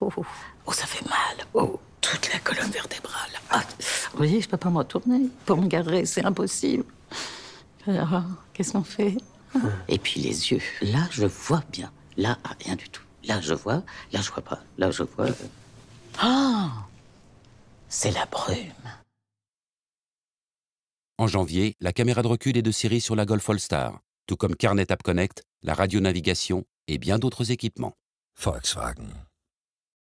Oh, oh, oh. ça fait mal. Oh, toute la colonne vertébrale. Ah, vous voyez, je peux pas me retourner. Pour me garer, c'est impossible. Alors, qu'est-ce qu'on fait ah. Et puis les yeux. Là, je vois bien. Là, ah, rien du tout. Là, je vois. Là, je vois pas. Là, je vois. Ah C'est la brume. En janvier, la caméra de recul est de série sur la Golf All Star, tout comme Carnet App Connect, la radionavigation et bien d'autres équipements. Volkswagen.